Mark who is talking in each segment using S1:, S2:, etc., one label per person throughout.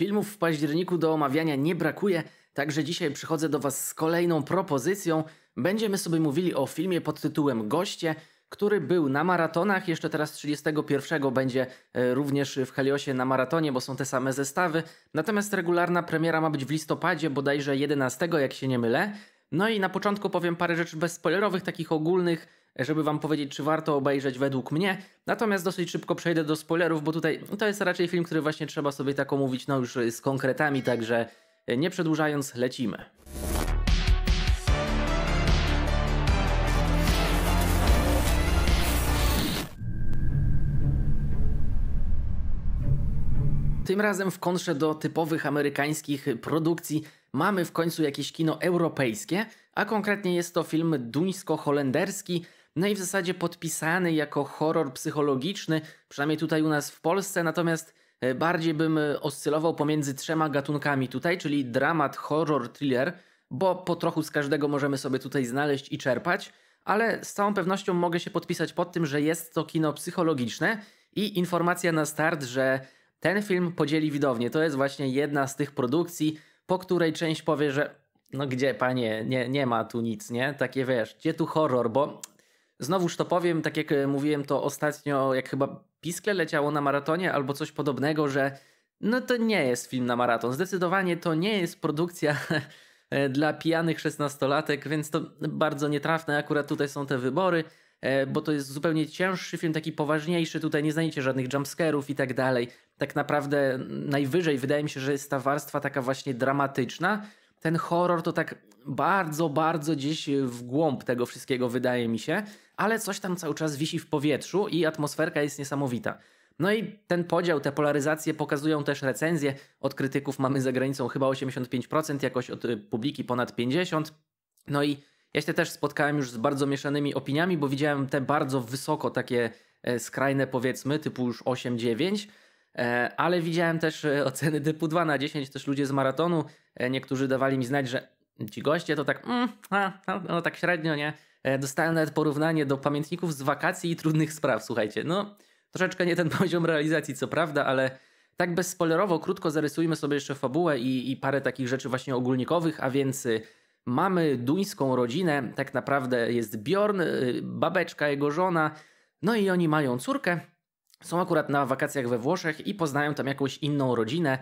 S1: Filmów w październiku do omawiania nie brakuje, także dzisiaj przychodzę do Was z kolejną propozycją. Będziemy sobie mówili o filmie pod tytułem Goście, który był na maratonach. Jeszcze teraz 31 będzie e, również w Heliosie na maratonie, bo są te same zestawy. Natomiast regularna premiera ma być w listopadzie, bodajże 11, jak się nie mylę. No i na początku powiem parę rzeczy bezspoilerowych, takich ogólnych żeby wam powiedzieć, czy warto obejrzeć według mnie. Natomiast dosyć szybko przejdę do spoilerów, bo tutaj to jest raczej film, który właśnie trzeba sobie tak omówić no już z konkretami, także nie przedłużając, lecimy. Tym razem w kontrze do typowych amerykańskich produkcji mamy w końcu jakieś kino europejskie, a konkretnie jest to film duńsko-holenderski no i w zasadzie podpisany jako horror psychologiczny, przynajmniej tutaj u nas w Polsce, natomiast e, bardziej bym e, oscylował pomiędzy trzema gatunkami tutaj, czyli dramat, horror, thriller, bo po trochu z każdego możemy sobie tutaj znaleźć i czerpać, ale z całą pewnością mogę się podpisać pod tym, że jest to kino psychologiczne i informacja na start, że ten film podzieli widownię. To jest właśnie jedna z tych produkcji, po której część powie, że no gdzie panie, nie, nie ma tu nic, nie? Takie wiesz, gdzie tu horror, bo Znowuż to powiem, tak jak e, mówiłem to ostatnio, jak chyba Piskle leciało na maratonie albo coś podobnego, że no to nie jest film na maraton. Zdecydowanie to nie jest produkcja e, dla pijanych szesnastolatek, więc to bardzo nietrafne. Akurat tutaj są te wybory, e, bo to jest zupełnie cięższy film, taki poważniejszy. Tutaj nie znajdziecie żadnych jumpscarów i tak dalej. Tak naprawdę najwyżej wydaje mi się, że jest ta warstwa taka właśnie dramatyczna. Ten horror to tak bardzo, bardzo gdzieś w głąb tego wszystkiego, wydaje mi się, ale coś tam cały czas wisi w powietrzu i atmosferka jest niesamowita. No i ten podział, te polaryzacje pokazują też recenzje. Od krytyków mamy za granicą chyba 85%, jakoś od y, publiki ponad 50%. No i ja się też spotkałem już z bardzo mieszanymi opiniami, bo widziałem te bardzo wysoko takie e, skrajne powiedzmy, typu już 8-9, e, ale widziałem też e, oceny typu 2 na 10, też ludzie z maratonu, niektórzy dawali mi znać, że ci goście to tak, mm, a, no, no tak średnio, nie? E, dostałem nawet porównanie do pamiętników z wakacji i trudnych spraw, słuchajcie. No, troszeczkę nie ten poziom realizacji, co prawda, ale tak bezspoilerowo, krótko zarysujmy sobie jeszcze fabułę i, i parę takich rzeczy właśnie ogólnikowych, a więc y, mamy duńską rodzinę, tak naprawdę jest Bjorn, y, babeczka, jego żona, no i oni mają córkę, są akurat na wakacjach we Włoszech i poznają tam jakąś inną rodzinę,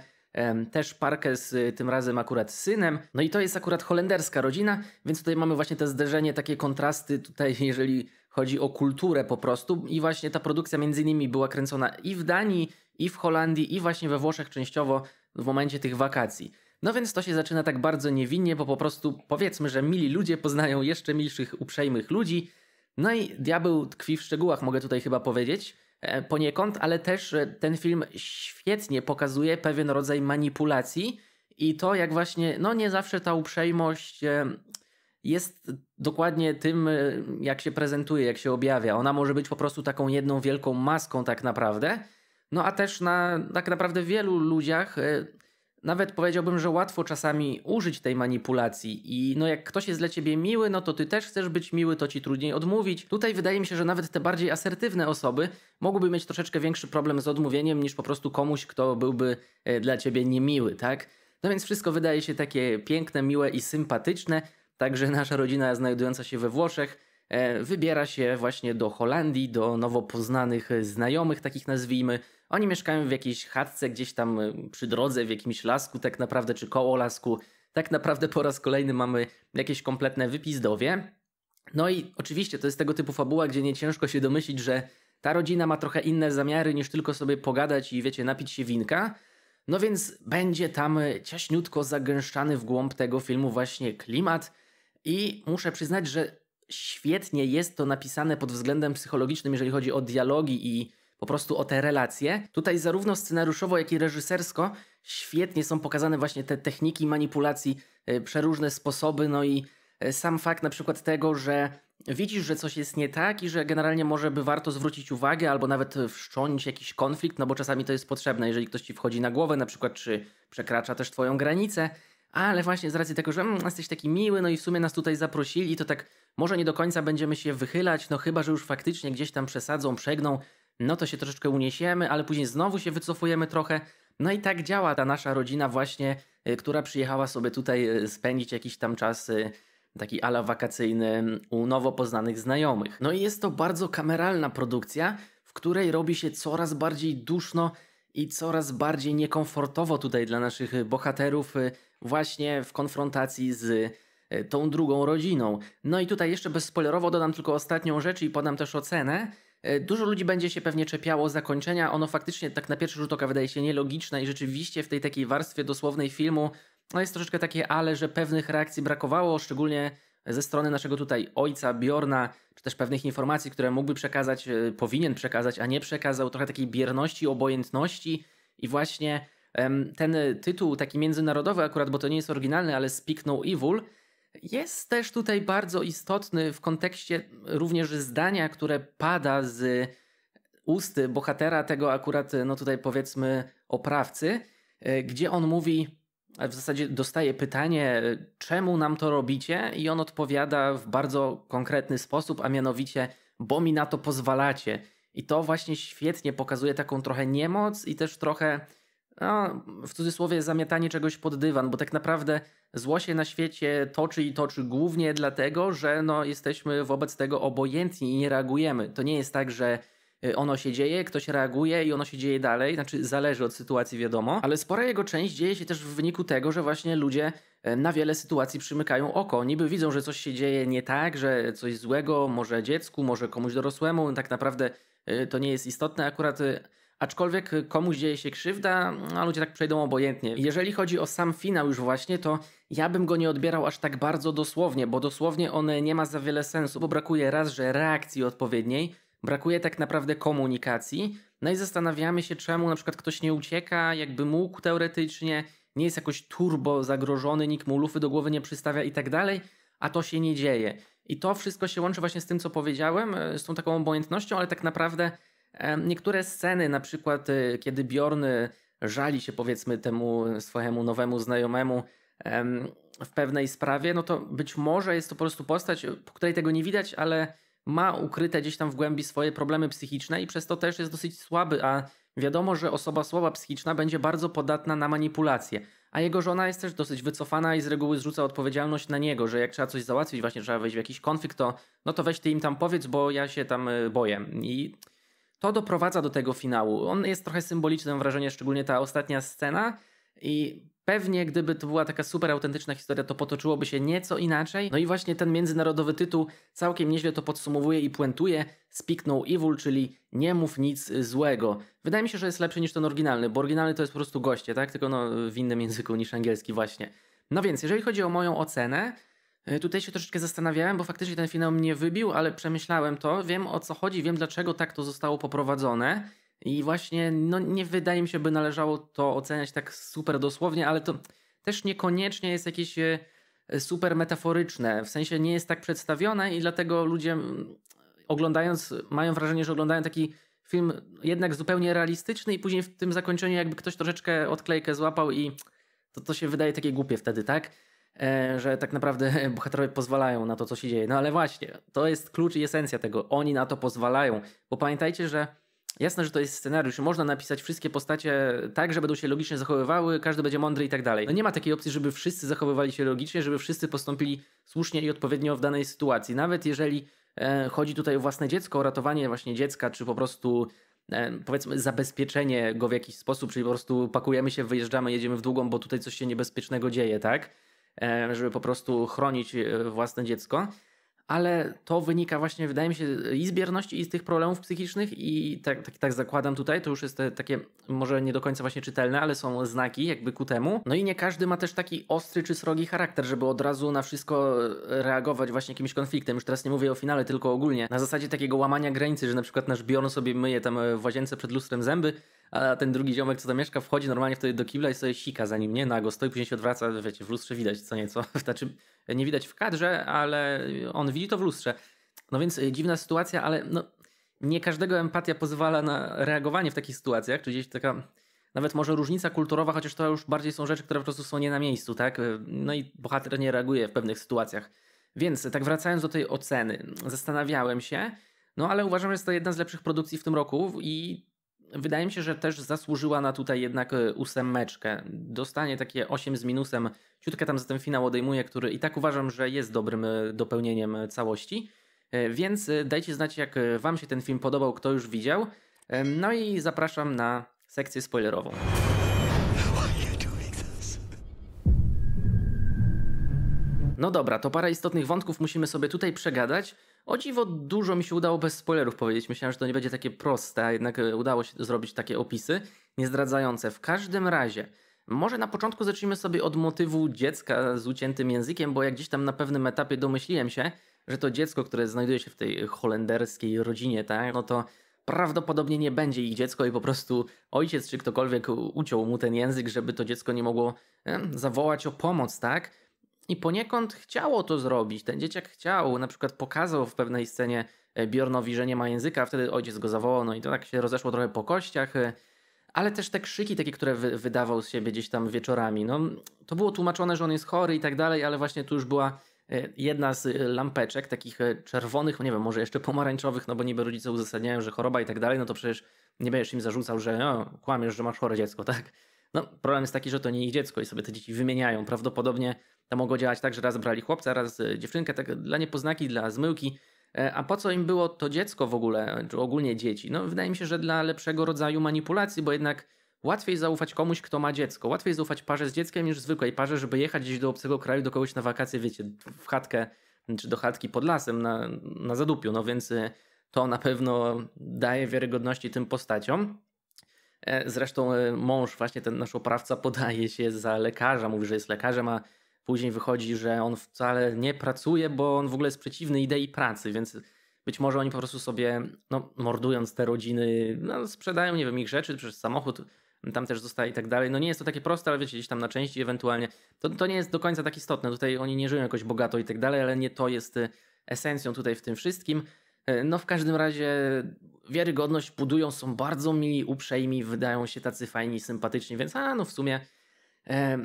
S1: też parkę z y, tym razem akurat synem. No i to jest akurat holenderska rodzina, więc tutaj mamy właśnie te zderzenie, takie kontrasty tutaj, jeżeli chodzi o kulturę po prostu. I właśnie ta produkcja między innymi była kręcona i w Danii, i w Holandii, i właśnie we Włoszech częściowo w momencie tych wakacji. No więc to się zaczyna tak bardzo niewinnie, bo po prostu powiedzmy, że mili ludzie poznają jeszcze milszych, uprzejmych ludzi. No i diabeł tkwi w szczegółach, mogę tutaj chyba powiedzieć. E, poniekąd, ale też ten film świetnie pokazuje pewien rodzaj manipulacji i to, jak właśnie, no nie zawsze ta uprzejmość e, jest dokładnie tym, e, jak się prezentuje, jak się objawia. Ona może być po prostu taką jedną wielką maską, tak naprawdę. No a też na tak naprawdę wielu ludziach nawet powiedziałbym, że łatwo czasami użyć tej manipulacji i no jak ktoś jest dla ciebie miły, no to ty też chcesz być miły, to ci trudniej odmówić. Tutaj wydaje mi się, że nawet te bardziej asertywne osoby mogłyby mieć troszeczkę większy problem z odmówieniem niż po prostu komuś, kto byłby e, dla ciebie niemiły, tak? No więc wszystko wydaje się takie piękne, miłe i sympatyczne. Także nasza rodzina znajdująca się we Włoszech E, wybiera się właśnie do Holandii, do nowo poznanych znajomych, takich nazwijmy. Oni mieszkają w jakiejś chatce gdzieś tam e, przy drodze, w jakimś lasku tak naprawdę, czy koło lasku. Tak naprawdę po raz kolejny mamy jakieś kompletne wypizdowie. No i oczywiście to jest tego typu fabuła, gdzie nie ciężko się domyślić, że ta rodzina ma trochę inne zamiary niż tylko sobie pogadać i wiecie, napić się winka. No więc będzie tam e, ciaśniutko zagęszczany w głąb tego filmu właśnie klimat. I muszę przyznać, że świetnie jest to napisane pod względem psychologicznym, jeżeli chodzi o dialogi i po prostu o te relacje. Tutaj zarówno scenariuszowo, jak i reżysersko świetnie są pokazane właśnie te techniki manipulacji, e, przeróżne sposoby, no i e, sam fakt na przykład tego, że widzisz, że coś jest nie tak i że generalnie może by warto zwrócić uwagę albo nawet wszcząć jakiś konflikt, no bo czasami to jest potrzebne, jeżeli ktoś ci wchodzi na głowę na przykład, czy przekracza też twoją granicę ale właśnie z racji tego, że mm, jesteś taki miły, no i w sumie nas tutaj zaprosili, to tak może nie do końca będziemy się wychylać, no chyba, że już faktycznie gdzieś tam przesadzą, przegną, no to się troszeczkę uniesiemy, ale później znowu się wycofujemy trochę. No i tak działa ta nasza rodzina właśnie, y, która przyjechała sobie tutaj y, spędzić jakiś tam czas y, taki ala wakacyjny mm, u nowo poznanych znajomych. No i jest to bardzo kameralna produkcja, w której robi się coraz bardziej duszno i coraz bardziej niekomfortowo tutaj dla naszych bohaterów, właśnie w konfrontacji z e, tą drugą rodziną. No i tutaj jeszcze bezspoilerowo dodam tylko ostatnią rzecz i podam też ocenę. E, dużo ludzi będzie się pewnie czepiało zakończenia. Ono faktycznie tak na pierwszy rzut oka wydaje się nielogiczne i rzeczywiście w tej takiej warstwie dosłownej filmu no jest troszeczkę takie ale, że pewnych reakcji brakowało, szczególnie ze strony naszego tutaj ojca Bjorna, czy też pewnych informacji, które mógłby przekazać, e, powinien przekazać, a nie przekazał, trochę takiej bierności, obojętności i właśnie ten e, tytuł taki międzynarodowy akurat, bo to nie jest oryginalny, ale Speak No Evil, jest też tutaj bardzo istotny w kontekście również zdania, które pada z ust bohatera tego akurat, e, no tutaj powiedzmy oprawcy, e, gdzie on mówi, w zasadzie dostaje pytanie, czemu nam to robicie? I on odpowiada w bardzo konkretny sposób, a mianowicie, bo mi na to pozwalacie. I to właśnie świetnie pokazuje taką trochę niemoc i też trochę no, w cudzysłowie zamiatanie czegoś pod dywan, bo tak naprawdę zło się na świecie toczy i toczy głównie dlatego, że no, jesteśmy wobec tego obojętni i nie reagujemy. To nie jest tak, że y, ono się dzieje, ktoś reaguje i ono się dzieje dalej, znaczy zależy od sytuacji wiadomo, ale spora jego część dzieje się też w wyniku tego, że właśnie ludzie e, na wiele sytuacji przymykają oko. Niby widzą, że coś się dzieje nie tak, że coś złego, może dziecku, może komuś dorosłemu, tak naprawdę e, to nie jest istotne akurat e, aczkolwiek y, komuś dzieje się krzywda, a ludzie tak przejdą obojętnie. Jeżeli chodzi o sam finał już właśnie, to ja bym go nie odbierał aż tak bardzo dosłownie, bo dosłownie on nie ma za wiele sensu, bo brakuje raz, że reakcji odpowiedniej, brakuje tak naprawdę komunikacji, no i zastanawiamy się, czemu na przykład ktoś nie ucieka, jakby mógł teoretycznie, nie jest jakoś turbo zagrożony, nikt mu lufy do głowy nie przystawia i tak dalej, a to się nie dzieje. I to wszystko się łączy właśnie z tym, co powiedziałem, y, z tą taką obojętnością, ale tak naprawdę Niektóre sceny, na przykład y, kiedy Bjorn żali się powiedzmy temu swojemu nowemu znajomemu w pewnej sprawie, no to być może jest to po prostu postać, po której tego nie widać, ale ma ukryte gdzieś tam w głębi swoje problemy psychiczne i przez to też jest dosyć słaby, a wiadomo, że osoba słaba psychiczna będzie bardzo podatna na manipulacje. A jego żona jest też dosyć wycofana i z reguły zrzuca odpowiedzialność na niego, że jak trzeba coś załatwić, właśnie trzeba wejść w jakiś konflikt, to no to weź ty im tam powiedz, bo ja się tam y, boję. I to doprowadza do tego finału. On jest trochę symboliczny, mam wrażenie, szczególnie ta ostatnia scena i pewnie gdyby to była taka super autentyczna historia, to potoczyłoby się nieco inaczej. No i właśnie ten międzynarodowy tytuł całkiem nieźle to podsumowuje i puentuje. Speak no evil, czyli nie mów nic złego. Wydaje mi się, że jest lepszy niż ten oryginalny, bo oryginalny to jest po prostu goście, tak? Tylko no, w innym języku niż angielski właśnie. No więc, jeżeli chodzi o moją ocenę, E, tutaj się troszeczkę zastanawiałem, bo faktycznie ten finał mnie wybił, ale przemyślałem to, wiem o co chodzi, wiem dlaczego tak to zostało poprowadzone. I właśnie, no nie wydaje mi się, by należało to oceniać tak super dosłownie, ale to też niekoniecznie jest jakieś e, super metaforyczne. W sensie nie jest tak przedstawione i dlatego ludzie mm, oglądając, mają wrażenie, że oglądają taki film jednak zupełnie realistyczny i później w tym zakończeniu jakby ktoś troszeczkę odklejkę złapał i to, to się wydaje takie głupie wtedy, tak? E, że tak naprawdę bohaterowie pozwalają na to, co się dzieje. No ale właśnie, to jest klucz i esencja tego. Oni na to pozwalają, bo pamiętajcie, że jasne, że to jest scenariusz. Można napisać wszystkie postacie tak, że będą się logicznie zachowywały, każdy będzie mądry i tak dalej. No nie ma takiej opcji, żeby wszyscy zachowywali się logicznie, żeby wszyscy postąpili słusznie i odpowiednio w danej sytuacji. Nawet jeżeli e, chodzi tutaj o własne dziecko, o ratowanie właśnie dziecka, czy po prostu e, powiedzmy zabezpieczenie go w jakiś sposób, czyli po prostu pakujemy się, wyjeżdżamy, jedziemy w długą, bo tutaj coś się niebezpiecznego dzieje, tak? E, żeby po prostu chronić e, własne dziecko. Ale to wynika właśnie, wydaje mi się, i z bierności, i z tych problemów psychicznych, i tak, tak, tak zakładam tutaj, to już jest te, takie może nie do końca właśnie czytelne, ale są znaki jakby ku temu. No i nie każdy ma też taki ostry czy srogi charakter, żeby od razu na wszystko e, reagować właśnie jakimś konfliktem. Już teraz nie mówię o finale, tylko ogólnie. Na zasadzie takiego łamania granicy, że na przykład nasz Bion sobie myje tam w łazience przed lustrem zęby, a ten drugi ziomek, co tam mieszka, wchodzi normalnie wtedy do kibla i sobie sika za nim, nie? Nago stoi, później się odwraca, wiecie, w lustrze widać co nieco. Znaczy, nie widać w kadrze, ale on widzi to w lustrze. No więc y, dziwna sytuacja, ale no, nie każdego empatia pozwala na reagowanie w takich sytuacjach, czy gdzieś taka nawet może różnica kulturowa, chociaż to już bardziej są rzeczy, które po prostu są nie na miejscu, tak? Y, no i bohater nie reaguje w pewnych sytuacjach. Więc tak wracając do tej oceny, zastanawiałem się, no ale uważam, że jest to jedna z lepszych produkcji w tym roku i wydaje mi się, że też zasłużyła na tutaj jednak e, ósemeczkę. Dostanie takie 8 z minusem. Ciutkę tam ten finał odejmuje, który i tak uważam, że jest dobrym e, dopełnieniem e, całości. Więc dajcie znać, jak Wam się ten film podobał, kto już widział. No i zapraszam na sekcję spoilerową. No dobra, to parę istotnych wątków musimy sobie tutaj przegadać. O dziwo dużo mi się udało bez spoilerów powiedzieć. Myślałem, że to nie będzie takie proste, a jednak e, udało się zrobić takie opisy niezdradzające. W każdym razie, może na początku zacznijmy sobie od motywu dziecka z uciętym językiem, bo jak gdzieś tam na pewnym etapie domyśliłem się, że to dziecko, które znajduje się w tej holenderskiej rodzinie, tak, no to prawdopodobnie nie będzie ich dziecko i po prostu ojciec czy ktokolwiek uciął mu ten język, żeby to dziecko nie mogło zawołać o pomoc, tak? I poniekąd chciało to zrobić. Ten dzieciak chciał, na przykład pokazał w pewnej scenie e, Bjornowi, że nie ma języka, wtedy ojciec go zawołał, no i to tak się rozeszło trochę po kościach. E, ale też te krzyki takie, które wy wydawał z siebie gdzieś tam wieczorami. No, to było tłumaczone, że on jest chory i tak dalej, ale właśnie tu już była e, jedna z lampeczek, takich czerwonych, no nie wiem, może jeszcze pomarańczowych, no bo niby rodzice uzasadniają, że choroba i tak dalej, no to przecież nie będziesz im zarzucał, że no, kłamiesz, że masz chore dziecko, tak? No, problem jest taki, że to nie ich dziecko i sobie te dzieci wymieniają. Prawdopodobnie to mogło działać tak, że raz brali chłopca, raz e, dziewczynkę, tak dla niepoznaki, dla zmyłki. E, a po co im było to dziecko w ogóle, czy ogólnie dzieci? No, wydaje mi się, że dla lepszego rodzaju manipulacji, bo jednak łatwiej zaufać komuś, kto ma dziecko. Łatwiej zaufać parze z dzieckiem niż zwykłej parze, żeby jechać gdzieś do obcego kraju, do kogoś na wakacje, wiecie, w chatkę czy do chatki pod lasem na, na zadupiu. No więc e, to na pewno daje wiarygodności tym postaciom. E, zresztą e, mąż, właśnie ten nasz oprawca, podaje się za lekarza, mówi, że jest lekarzem, a później wychodzi, że on wcale nie pracuje, bo on w ogóle jest przeciwny idei pracy, więc być może oni po prostu sobie, no, mordując te rodziny, no, sprzedają, nie wiem, ich rzeczy przez samochód, tam też zostaje i tak dalej. No nie jest to takie proste, ale wiecie, gdzieś tam na części ewentualnie. To, to nie jest do końca tak istotne. Tutaj oni nie żyją jakoś bogato i tak dalej, ale nie to jest e, esencją tutaj w tym wszystkim. E, no w każdym razie wiarygodność budują, są bardzo mili, uprzejmi, wydają się tacy fajni, sympatyczni, więc a no w sumie e,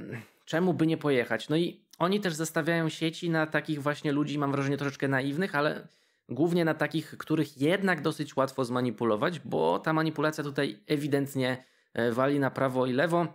S1: czemu by nie pojechać? No i oni też zestawiają sieci na takich właśnie ludzi, mam wrażenie troszeczkę naiwnych, ale głównie na takich, których jednak dosyć łatwo zmanipulować, bo ta manipulacja tutaj ewidentnie e, wali na prawo i lewo.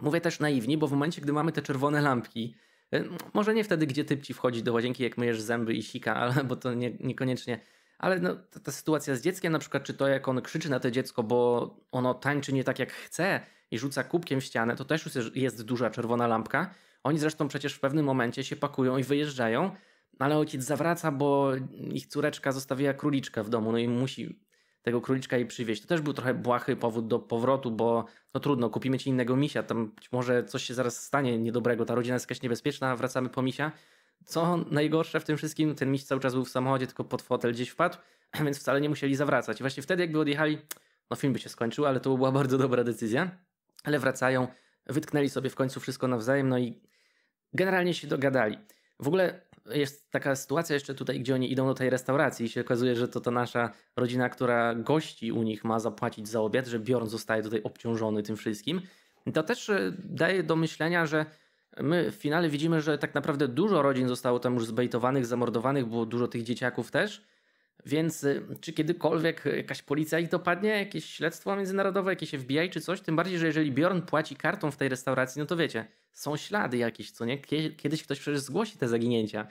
S1: Mówię też naiwni, bo w momencie, gdy mamy te czerwone lampki, e, może nie wtedy, gdzie typ ci wchodzi do łazienki, jak myjesz zęby i sika, ale bo to nie, niekoniecznie ale no, ta, ta, sytuacja z dzieckiem, na przykład, czy to jak on krzyczy na to dziecko, bo ono tańczy nie tak jak chce i rzuca kubkiem w ścianę, to też już jest duża czerwona lampka. Oni zresztą przecież w pewnym momencie się pakują i wyjeżdżają, ale ojciec zawraca, bo ich córeczka zostawiła króliczkę w domu, no i musi tego króliczka jej przywieźć. To też był trochę błahy powód do powrotu, bo no trudno, kupimy ci innego misia, tam być może coś się zaraz stanie niedobrego, ta rodzina jest jakaś niebezpieczna, wracamy po misia. Co najgorsze w tym wszystkim, ten miś cały czas był w samochodzie, tylko pod fotel gdzieś wpadł, więc wcale nie musieli zawracać. I właśnie wtedy, jakby odjechali, no film by się skończył, ale to była bardzo dobra decyzja. Ale wracają, wytknęli sobie w końcu wszystko nawzajem, no i generalnie się dogadali. W ogóle jest taka sytuacja jeszcze tutaj, gdzie oni idą do tej restauracji i się okazuje, że to ta nasza rodzina, która gości u nich ma zapłacić za obiad, że Bjorn zostaje tutaj obciążony tym wszystkim. To też e, daje do myślenia, że my w finale widzimy, że tak naprawdę dużo rodzin zostało tam już zbejtowanych, zamordowanych, było dużo tych dzieciaków też. Więc y, czy kiedykolwiek jakaś policja ich dopadnie, jakieś śledztwo międzynarodowe, jakieś FBI czy coś? Tym bardziej, że jeżeli Bjorn płaci kartą w tej restauracji, no to wiecie, są ślady jakieś, co nie? Kiedyś ktoś przecież zgłosi te zaginięcia.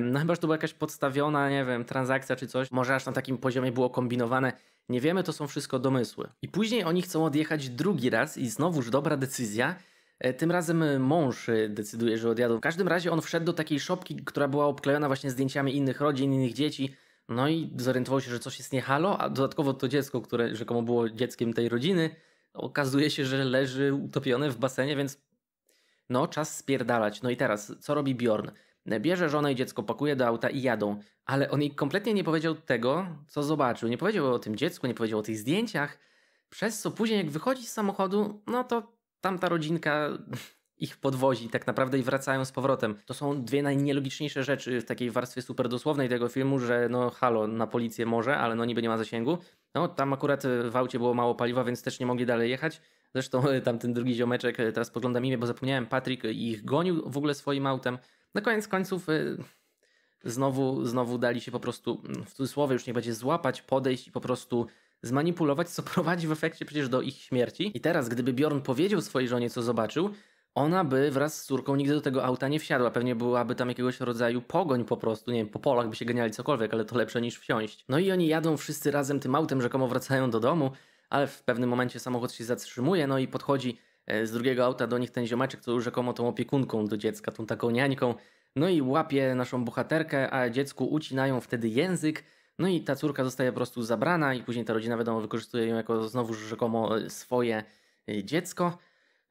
S1: No chyba, że to była jakaś podstawiona, nie wiem, transakcja czy coś. Może aż na takim poziomie było kombinowane. Nie wiemy, to są wszystko domysły. I później oni chcą odjechać drugi raz i znowuż dobra decyzja – E, tym razem mąż e, decyduje, że odjadą. W każdym razie on wszedł do takiej szopki, która była obklejona właśnie zdjęciami innych rodzin, innych dzieci. No i zorientował się, że coś jest nie halo, a dodatkowo to dziecko, które rzekomo było dzieckiem tej rodziny, okazuje się, że leży utopione w basenie, więc no czas spierdalać. No i teraz, co robi Bjorn? E, bierze żonę i dziecko, pakuje do auta i jadą, ale on jej kompletnie nie powiedział tego, co zobaczył. Nie powiedział o tym dziecku, nie powiedział o tych zdjęciach, przez co później jak wychodzi z samochodu, no to tamta rodzinka ich podwozi tak naprawdę i wracają z powrotem. To są dwie najnielogiczniejsze rzeczy w takiej warstwie superdosłownej tego filmu, że no halo, na policję może, ale no niby nie ma zasięgu. No tam akurat e, w aucie było mało paliwa, więc też nie mogli dalej jechać. Zresztą e, tamten drugi ziomeczek, e, teraz podgląda imię, bo zapomniałem, Patryk ich gonił w ogóle swoim autem. Na no, koniec końców znowu, znowu dali się po prostu, mm, w cudzysłowie już nie będzie złapać, podejść i po prostu zmanipulować, co prowadzi w efekcie przecież do ich śmierci. I teraz, gdyby Bjorn powiedział swojej żonie, co zobaczył, ona by wraz z córką nigdy do tego auta nie wsiadła. Pewnie byłaby tam jakiegoś rodzaju pogoń po prostu, nie wiem, po polach by się ganiali cokolwiek, ale to lepsze niż wsiąść. No i oni jadą wszyscy razem tym autem, rzekomo wracają do domu, ale w pewnym momencie samochód się zatrzymuje, no i podchodzi e, z drugiego auta do nich ten ziomeczek, co rzekomo tą opiekunką do dziecka, tą taką niańką. No i łapie naszą bohaterkę, a dziecku ucinają wtedy język, no i ta córka zostaje po prostu zabrana i później ta rodzina wiadomo wykorzystuje ją jako znowu rzekomo e, swoje e, dziecko.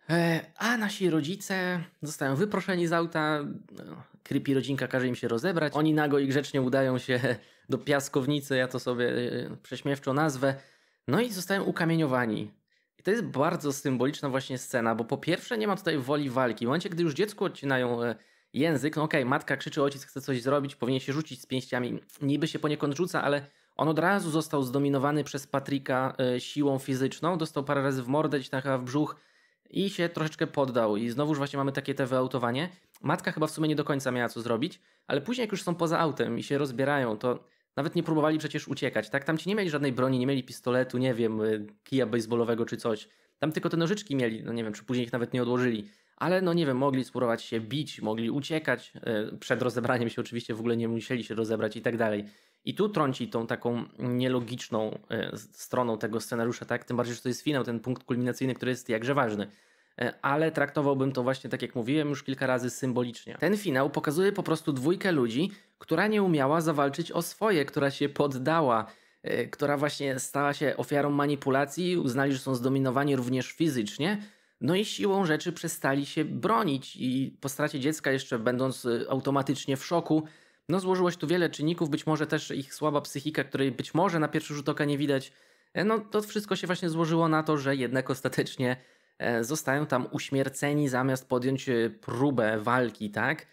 S1: E, a nasi rodzice zostają wyproszeni z auta, krypi no, rodzinka każe im się rozebrać. Oni nago i grzecznie udają się do piaskownicy, ja to sobie prześmiewczo nazwę. No i zostają ukamieniowani. I to jest bardzo symboliczna właśnie scena, bo po pierwsze nie ma tutaj woli walki. W momencie, gdy już dziecku odcinają język, no okej, okay, matka krzyczy, ojciec chce coś zrobić, powinien się rzucić z pięściami, niby się poniekąd rzuca, ale on od razu został zdominowany przez Patryka e, siłą fizyczną, dostał parę razy w mordę, gdzieś tam chyba w brzuch i się troszeczkę poddał. I znowuż właśnie mamy takie te wyautowanie. Matka chyba w sumie nie do końca miała co zrobić, ale później jak już są poza autem i się rozbierają, to nawet nie próbowali przecież uciekać, tak? Tam ci nie mieli żadnej broni, nie mieli pistoletu, nie wiem, e, kija baseballowego czy coś. Tam tylko te nożyczki mieli, no nie wiem, czy później ich nawet nie odłożyli ale no nie wiem, mogli spróbować się bić, mogli uciekać, e, przed rozebraniem się oczywiście w ogóle nie musieli się rozebrać i tak dalej. I tu trąci tą taką nielogiczną e, stroną tego scenariusza, tak? Tym bardziej, że to jest finał, ten punkt kulminacyjny, który jest jakże ważny. E, ale traktowałbym to właśnie, tak jak mówiłem już kilka razy, symbolicznie. Ten finał pokazuje po prostu dwójkę ludzi, która nie umiała zawalczyć o swoje, która się poddała, która właśnie stała się ofiarą manipulacji, uznali, że są zdominowani również fizycznie no i siłą rzeczy przestali się bronić i po stracie dziecka jeszcze będąc y, automatycznie w szoku, no złożyłeś tu wiele czynników, być może też ich słaba psychika, której być może na pierwszy rzut oka nie widać. E, no to wszystko się właśnie złożyło na to, że jednak ostatecznie e, zostają tam uśmierceni zamiast podjąć e, próbę walki, tak?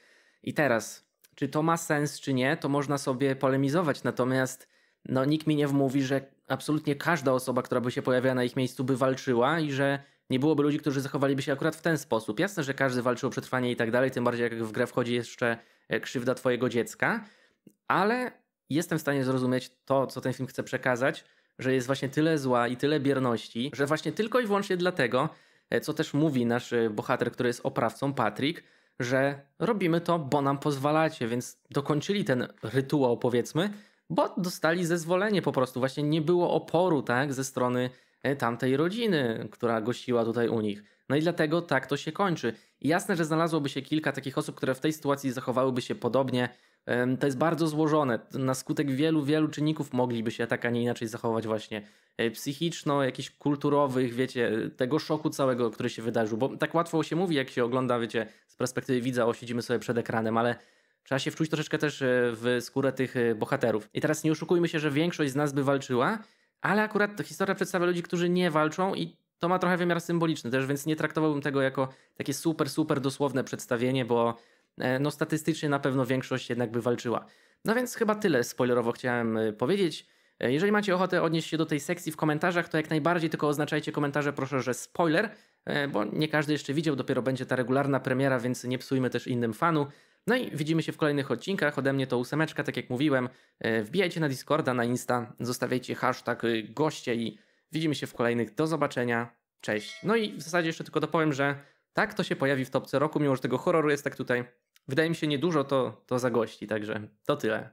S1: I teraz, czy to ma sens, czy nie, to można sobie polemizować, natomiast no, nikt mi nie wmówi, że absolutnie każda osoba, która by się pojawiała na ich miejscu, by walczyła i że nie byłoby ludzi, którzy zachowaliby się akurat w ten sposób. Jasne, że każdy walczy o przetrwanie i tak dalej, tym bardziej jak w grę wchodzi jeszcze e, krzywda twojego dziecka, ale jestem w stanie zrozumieć to, co ten film chce przekazać, że jest właśnie tyle zła i tyle bierności, że właśnie tylko i wyłącznie dlatego, e, co też mówi nasz e, bohater, który jest oprawcą, Patrick, że robimy to, bo nam pozwalacie, więc dokończyli ten rytuał, powiedzmy, bo dostali zezwolenie po prostu. Właśnie nie było oporu, tak, ze strony E, tamtej rodziny, która gościła tutaj u nich. No i dlatego tak to się kończy. I jasne, że znalazłoby się kilka takich osób, które w tej sytuacji zachowałyby się podobnie. To jest bardzo złożone. Na skutek wielu, wielu czynników mogliby się tak, a nie inaczej zachować właśnie e, psychiczno, jakichś kulturowych, wiecie, e, tego szoku całego, który się wydarzył. Bo tak łatwo się mówi, jak się ogląda, wiecie, z perspektywy widza, o siedzimy sobie przed ekranem, ale trzeba się wczuć troszeczkę też w skórę tych bohaterów. I teraz nie oszukujmy się, że większość z nas by walczyła, ale akurat to historia przedstawia ludzi, którzy nie walczą i to ma trochę wymiar symboliczny też, więc nie traktowałbym tego jako takie super, super dosłowne przedstawienie, bo e, no statystycznie na pewno większość jednak by walczyła. No więc chyba tyle spoilerowo chciałem e, powiedzieć. E, jeżeli macie ochotę odnieść się do tej sekcji w komentarzach, to jak najbardziej tylko oznaczajcie komentarze proszę, że spoiler, bo nie każdy jeszcze widział, dopiero będzie ta regularna premiera, więc nie psujmy też innym fanu. No i widzimy się w kolejnych odcinkach. Ode mnie to ósemeczka, tak jak mówiłem. E, wbijajcie na Discorda, na Insta, zostawiajcie hashtag y, goście i widzimy się w kolejnych. Do zobaczenia. Cześć. No i w zasadzie jeszcze tylko dopowiem, że tak to się pojawi w topce roku, mimo że tego horroru jest tak tutaj. Wydaje mi się niedużo, to, to zagości, także to tyle.